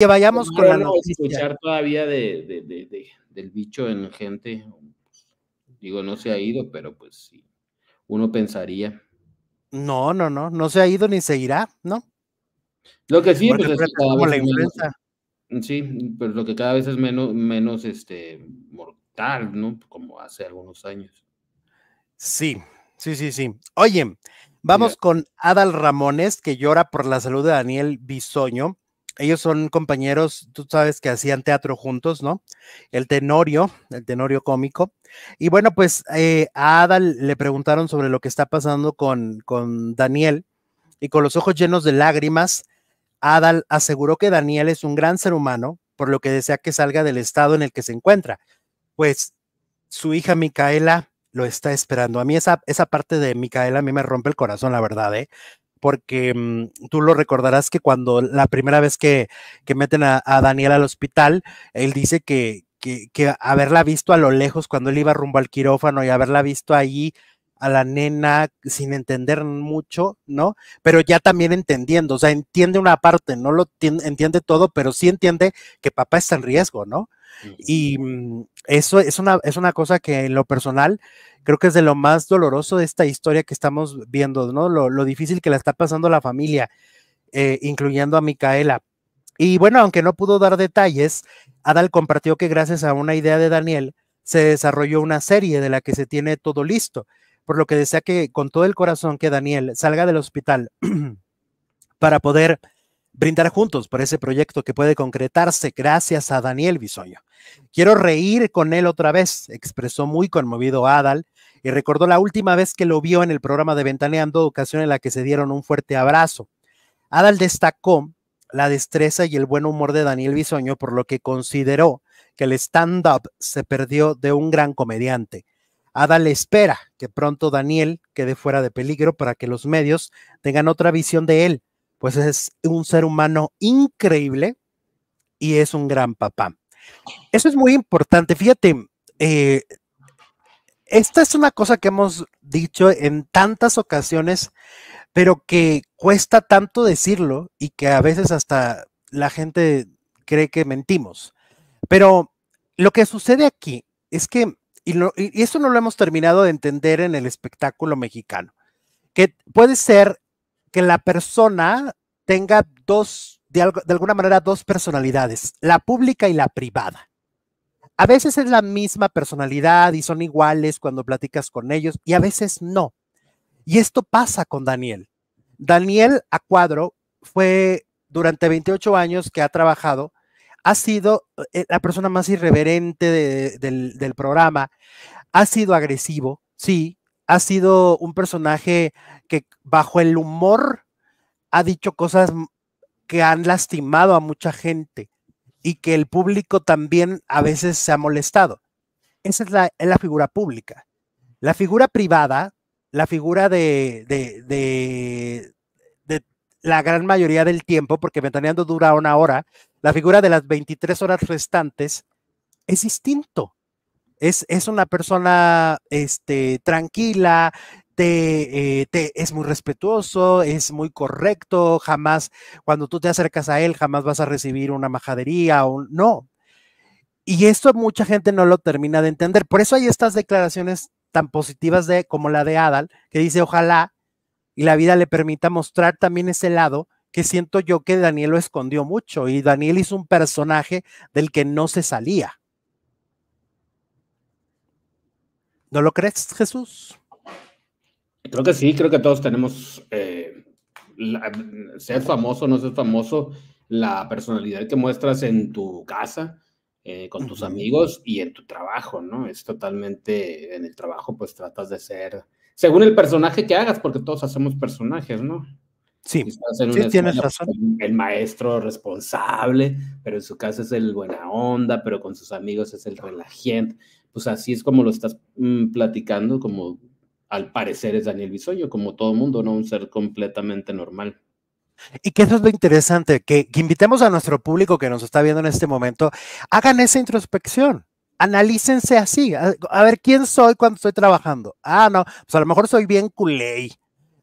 que vayamos con la noticia. escuchar todavía del bicho en gente. Digo, no se ha ido, pero pues sí. Uno pensaría. No, no, no, no se ha ido ni se irá, ¿no? Lo que sí, pues, es sí, pero pues, lo que cada vez es menos, menos este, mortal, ¿no? Como hace algunos años. Sí, sí, sí, sí. Oye, vamos con Adal Ramones, que llora por la salud de Daniel Bisoño ellos son compañeros, tú sabes que hacían teatro juntos, ¿no? El Tenorio, el Tenorio cómico. Y bueno, pues eh, a Adal le preguntaron sobre lo que está pasando con, con Daniel y con los ojos llenos de lágrimas, Adal aseguró que Daniel es un gran ser humano, por lo que desea que salga del estado en el que se encuentra, pues su hija Micaela lo está esperando. A mí esa, esa parte de Micaela a mí me rompe el corazón, la verdad, ¿eh? porque mm, tú lo recordarás que cuando la primera vez que, meten a, Daniel al hospital, él dice que, que, haberla visto a lo lejos cuando él iba rumbo al quirófano y haberla visto allí a la nena sin entender mucho, ¿no? Pero ya también entendiendo, o sea, entiende una parte, no lo entiende todo, pero sí entiende que papá está en riesgo, ¿no? Y mm, eso es una, es una cosa que en lo personal creo que es de lo más doloroso de esta historia que estamos viendo, ¿no? Lo, difícil que la está pasando la familia, eh, incluyendo a Micaela. Y bueno, aunque no pudo dar detalles, Adal compartió que gracias a una idea de Daniel se desarrolló una serie de la que se tiene todo listo por lo que desea que con todo el corazón que Daniel salga del hospital para poder brindar juntos por ese proyecto que puede concretarse gracias a Daniel Bisoño. Quiero reír con él otra vez, expresó muy conmovido Adal y recordó la última vez que lo vio en el programa de Ventaneando, ocasión en la que se dieron un fuerte abrazo. Adal destacó la destreza y el buen humor de Daniel Bisoño, por lo que consideró que el stand-up se perdió de un gran comediante. Ada le espera que pronto Daniel quede fuera de peligro para que los medios tengan otra visión de él, pues es un ser humano increíble y es un gran papá. Eso es muy importante. Fíjate, eh, esta es una cosa que hemos dicho en tantas ocasiones, pero que cuesta tanto decirlo y que a veces hasta la gente cree que mentimos. Pero lo que sucede aquí es que y, eso no lo hemos terminado de entender en el espectáculo mexicano, que puede ser que la persona tenga dos, de, de alguna manera, dos personalidades, la pública y la privada. A veces es la misma personalidad y son iguales cuando platicas con ellos y a veces no. Y esto pasa con Daniel. Daniel Acuadro fue durante 28 años que ha trabajado ha sido eh, la persona más irreverente del, programa, ha sido agresivo, sí, ha sido un personaje que bajo el humor ha dicho cosas que han lastimado a mucha gente y que el público también a veces se ha molestado. Esa es la, figura pública. La figura privada, la figura de, de la gran mayoría del tiempo, porque Ventaneando dura una hora, la figura de las 23 horas restantes es distinto. Es, es una persona este, tranquila, eh, te, es muy respetuoso, es muy correcto, jamás, cuando tú te acercas a él, jamás vas a recibir una majadería o no. Y esto mucha gente no lo termina de entender. Por eso hay estas declaraciones tan positivas de, como la de Adal, que dice, ojalá y la vida le permita mostrar también ese lado siento yo que Daniel lo escondió mucho y Daniel hizo un personaje del que no se salía. ¿No lo crees, Jesús? Creo que sí, creo que todos tenemos, eh, ser famoso o no ser famoso, la personalidad que muestras en tu casa, eh, con tus amigos y en tu trabajo, ¿no? Es totalmente, en el trabajo pues tratas de ser, según el personaje que hagas, porque todos hacemos personajes, ¿no? Sí, tienes pues, razón. El maestro responsable, pero en su casa es el buena onda, pero con sus amigos es el relajiente. Pues así es como lo estás mm, platicando, como al parecer es Daniel Bisoño, como todo mundo, ¿no? Un ser completamente normal. Y que eso es lo interesante, que, que invitemos a nuestro público que nos está viendo en este momento, hagan esa introspección analícense así. A, ver, ¿quién soy cuando estoy trabajando? Ah, no, pues a lo mejor soy bien culé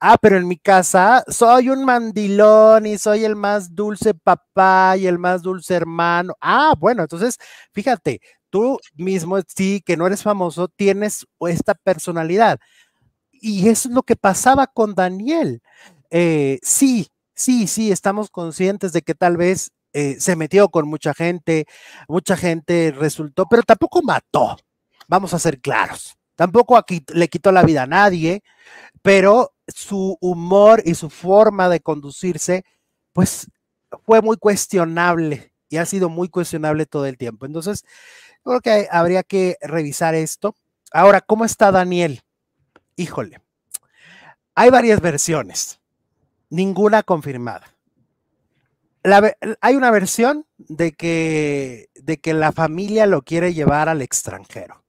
Ah, pero en mi casa soy un mandilón y soy el más dulce papá y el más dulce hermano. Ah, bueno, entonces, fíjate, tú mismo, sí, que no eres famoso, tienes esta personalidad. Y eso es lo que pasaba con Daniel. Eh, sí, sí, sí, estamos conscientes de que tal vez eh, se metió con mucha gente, mucha gente resultó, pero tampoco mató, vamos a ser claros. Tampoco aquí le quitó la vida a nadie, pero su humor y su forma de conducirse, pues fue muy cuestionable y ha sido muy cuestionable todo el tiempo. Entonces, creo que habría que revisar esto. Ahora, ¿cómo está Daniel? Híjole, hay varias versiones, ninguna confirmada. hay una versión de que, de que la familia lo quiere llevar al extranjero.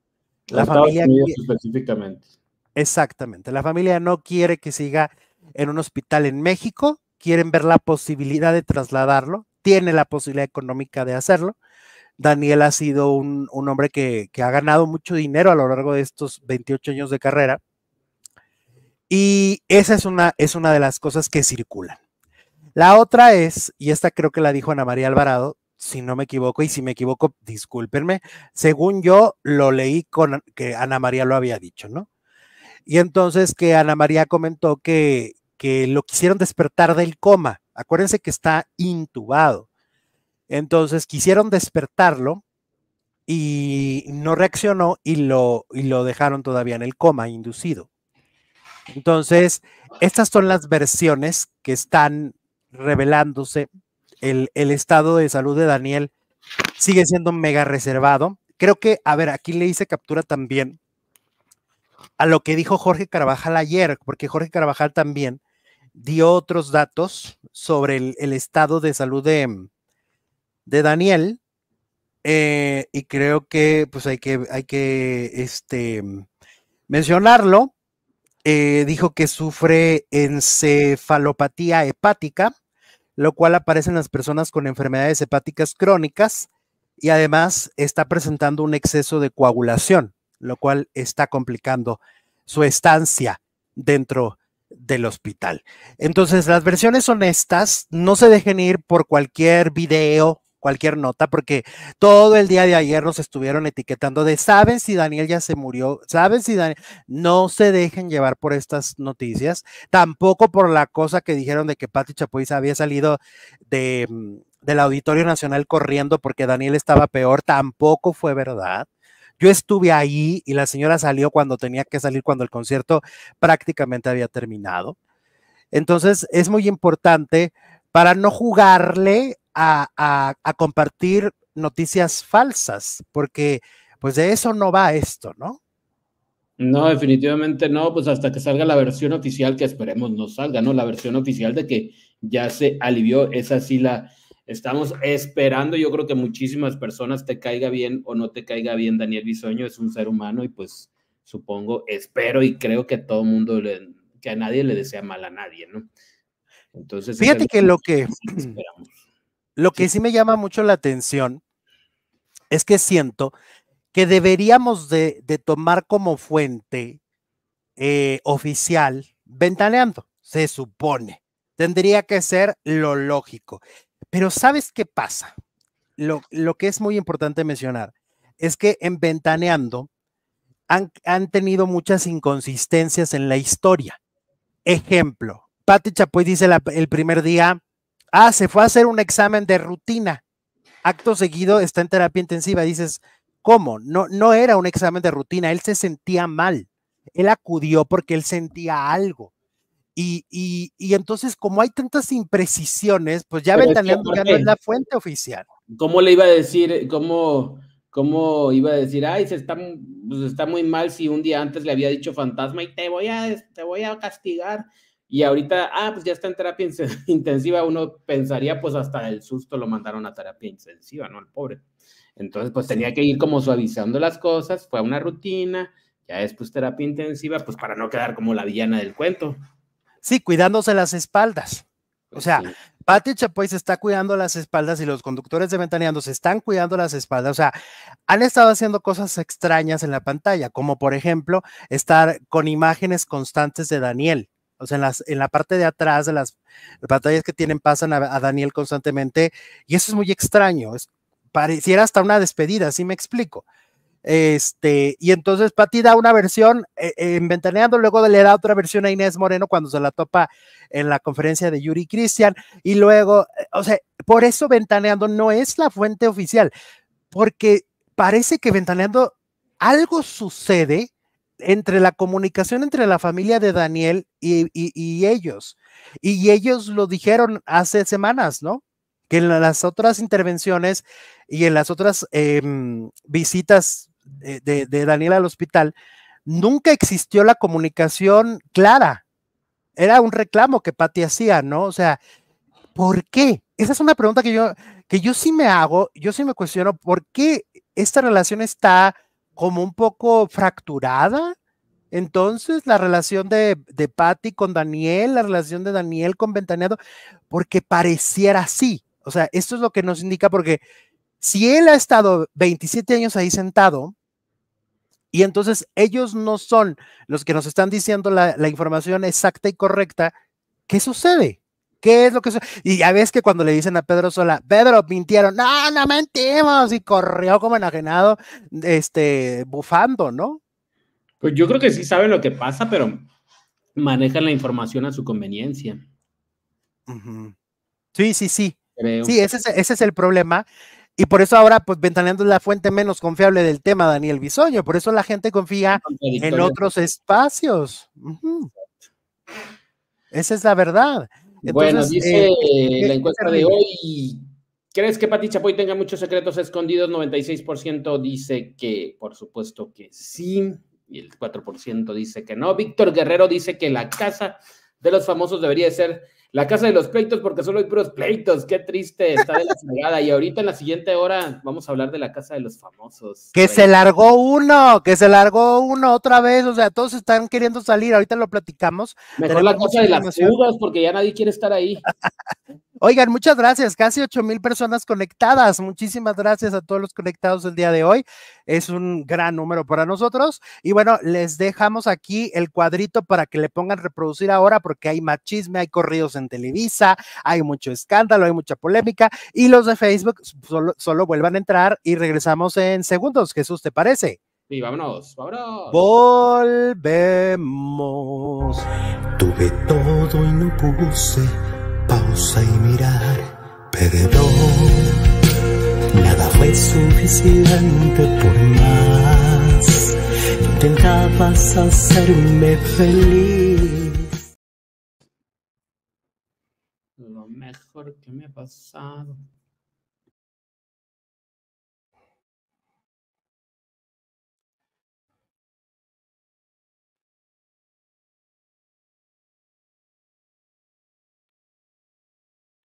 La familia específicamente. Exactamente. La familia no quiere que siga en un hospital en México, quieren ver la posibilidad de trasladarlo, tiene la posibilidad económica de hacerlo. Daniel ha sido un, hombre que, ha ganado mucho dinero a lo largo de estos 28 años de carrera. Y esa es una, es una de las cosas que circulan. La otra es, y esta creo que la dijo Ana María Alvarado, si no me equivoco, y si me equivoco, discúlpenme, según yo lo leí con que Ana María lo había dicho, ¿no? Y entonces que Ana María comentó que, lo quisieron despertar del coma. Acuérdense que está intubado. Entonces quisieron despertarlo y no reaccionó y lo, y lo dejaron todavía en el coma inducido. Entonces, estas son las versiones que están revelándose. El, el estado de salud de Daniel sigue siendo mega reservado. Creo que, a ver, aquí le hice captura también a lo que dijo Jorge Carvajal ayer, porque Jorge Carvajal también dio otros datos sobre el, estado de salud de, mm, Daniel. Eh, y creo que pues hay que, este, mm, mencionarlo. Eh, dijo que sufre encefalopatía hepática, lo cual aparece en las personas con enfermedades hepáticas crónicas y además está presentando un exceso de coagulación lo cual está complicando su estancia dentro del hospital. Entonces, las versiones honestas, no se dejen ir por cualquier video, cualquier nota, porque todo el día de ayer nos estuvieron etiquetando de, ¿saben si Daniel ya se murió? ¿Saben si Daniel? No se dejen llevar por estas noticias, tampoco por la cosa que dijeron de que Patti Chapoy había salido de, mm, del Auditorio Nacional corriendo porque Daniel estaba peor, tampoco fue verdad. Yo estuve ahí y la señora salió cuando tenía que salir, cuando el concierto prácticamente había terminado. Entonces es muy importante para no jugarle a, compartir noticias falsas, porque pues de eso no va esto, ¿no? No, definitivamente no, pues hasta que salga la versión oficial, que esperemos no salga, ¿no? La versión oficial de que ya se alivió, esa sí la, Estamos esperando, yo creo que muchísimas personas te caiga bien o no te caiga bien Daniel Bisoño, es un ser humano y pues supongo, espero y creo que a todo mundo, que a nadie le desea mal a nadie, ¿no? Entonces, fíjate que lo que, lo que sí. me llama mucho la atención es que siento que deberíamos de, tomar como fuente eh, oficial ventaneando, se supone. Tendría que ser lo lógico. Pero ¿sabes qué pasa? Lo, que es muy importante mencionar es que en Ventaneando han, tenido muchas inconsistencias en la historia. Ejemplo, Pati Chapoy dice el primer día, ah, se fue a hacer un examen de rutina. Acto seguido está en terapia intensiva. Dices, ¿cómo? No, no era un examen de rutina, él se sentía mal. Él acudió porque él sentía algo. Y, entonces, como hay tantas imprecisiones, pues ya Ventaneando ya no es la fuente oficial. ¿Cómo le iba a decir, cómo, cómo iba a decir, ay, se está, pues está muy mal si un día antes le había dicho fantasma y te voy a, te voy a castigar? Y ahorita, ah, pues ya está en terapia intensiva, uno pensaría, pues hasta el susto lo mandaron a terapia intensiva, ¿no? Al pobre. Entonces, pues tenía que ir como suavizando las cosas, fue a una rutina, ya después terapia intensiva, pues para no quedar como la villana del cuento. Sí, cuidándose las espaldas. O pues sea, Patricia Pati Chapoy se está cuidando las espaldas y los conductores de Ventaneando se están cuidando las espaldas. O sea, han estado haciendo cosas extrañas en la pantalla, como por ejemplo estar con imágenes constantes de Daniel. O sea, en, las, en la parte de atrás de las pantallas que tienen pasan a, Daniel constantemente y eso es muy extraño. Es, pareciera hasta una despedida, si me explico. Este, y entonces Pati da una versión en eh, eh, ventaneando, luego le da otra versión a Inés Moreno cuando se la topa en la conferencia de Yuri Cristian, y luego, eh, o sea, por eso ventaneando no es la fuente oficial, porque parece que ventaneando algo sucede entre la comunicación entre la familia de Daniel y, ellos, y ellos lo dijeron hace semanas, ¿no? que en las otras intervenciones y en las otras em, visitas eh, de, Daniel al hospital, nunca existió la comunicación clara. Era un reclamo que Patty hacía, ¿no? O sea, ¿por qué? Esa es una pregunta que yo, que yo sí me hago, yo sí me cuestiono, ¿por qué esta relación está como un poco fracturada? Entonces, la relación de, de Patty con Daniel, la relación de Daniel con Ventaneado, porque pareciera así. O sea, esto es lo que nos indica porque si él ha estado 27 años ahí sentado, y entonces ellos no son los que nos están diciendo la, información exacta y correcta, ¿qué sucede? ¿Qué es lo que sucede? Y ya ves que cuando le dicen a Pedro Sola, Pedro, mintieron, no, no mentimos, y corrió como enajenado, este, bufando, ¿no? Pues yo creo que sí saben lo que pasa, pero manejan la información a su conveniencia. Sí, sí, sí. Sí, ese ese es el problema. Y por eso ahora, pues Ventaneando es la fuente menos confiable del tema, Daniel Bisoño. Por eso la gente confía en otros espacios. Esa es la verdad. bueno, dice eh, la encuesta de hoy. ¿Crees que Pati Chapoy tenga muchos secretos escondidos? 96% dice que, por supuesto que sí, y el 4% dice que no. Víctor Guerrero dice que la casa de los famosos debería ser la casa de los pleitos, porque solo hay puros pleitos. Qué triste, está de la fregada. Y ahorita en la siguiente hora vamos a hablar de la casa de los famosos. Que se largó uno, que se largó uno otra vez. O sea, todos están queriendo salir. Ahorita lo platicamos. Mejor la casa de las dudas porque ya nadie quiere estar ahí. Oigan, muchas gracias, casi 8 mil personas conectadas. Muchísimas gracias a todos los conectados el día de hoy. Es un gran número para nosotros. Y bueno, les dejamos aquí el cuadrito para que le pongan reproducir ahora, porque hay machisme, hay corridos en Televisa, hay mucho escándalo, hay mucha polémica. Y los de Facebook solo, vuelvan a entrar y regresamos en segundos. Jesús, ¿te parece? Sí, vámonos, vámonos. Volvemos. Tuve todo y no puse y mirar, pedo nada fue suficiente por más. Intentabas hacerme feliz. Lo mejor que me ha pasado.